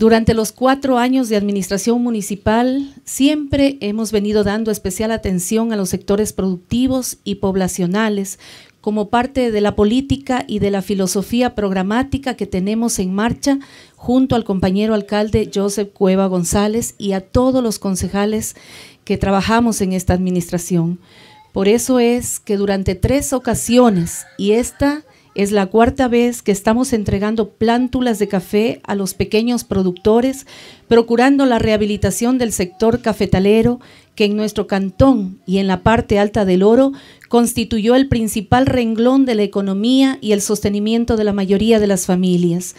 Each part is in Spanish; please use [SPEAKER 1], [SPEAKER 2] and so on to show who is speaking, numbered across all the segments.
[SPEAKER 1] Durante los cuatro años de administración municipal, siempre hemos venido dando especial atención a los sectores productivos y poblacionales como parte de la política y de la filosofía programática que tenemos en marcha junto al compañero alcalde Joseph Cueva González y a todos los concejales que trabajamos en esta administración. Por eso es que durante tres ocasiones, y esta es la cuarta vez que estamos entregando plántulas de café a los pequeños productores, procurando la rehabilitación del sector cafetalero que en nuestro cantón y en la parte alta del oro constituyó el principal renglón de la economía y el sostenimiento de la mayoría de las familias,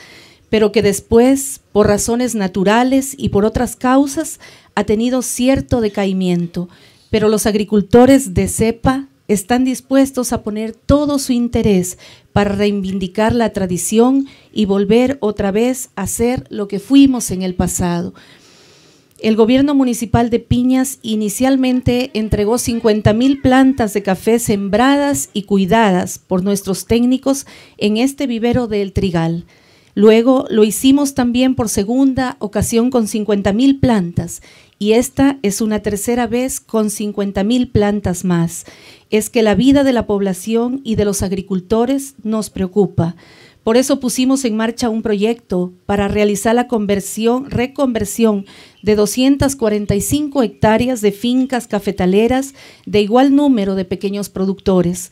[SPEAKER 1] pero que después, por razones naturales y por otras causas, ha tenido cierto decaimiento. Pero los agricultores de cepa están dispuestos a poner todo su interés para reivindicar la tradición y volver otra vez a ser lo que fuimos en el pasado. El gobierno municipal de Piñas inicialmente entregó 50.000 plantas de café sembradas y cuidadas por nuestros técnicos en este vivero del Trigal. Luego lo hicimos también por segunda ocasión con 50.000 plantas y esta es una tercera vez con 50.000 plantas más. Es que la vida de la población y de los agricultores nos preocupa. Por eso pusimos en marcha un proyecto para realizar la conversión, reconversión de 245 hectáreas de fincas cafetaleras de igual número de pequeños productores.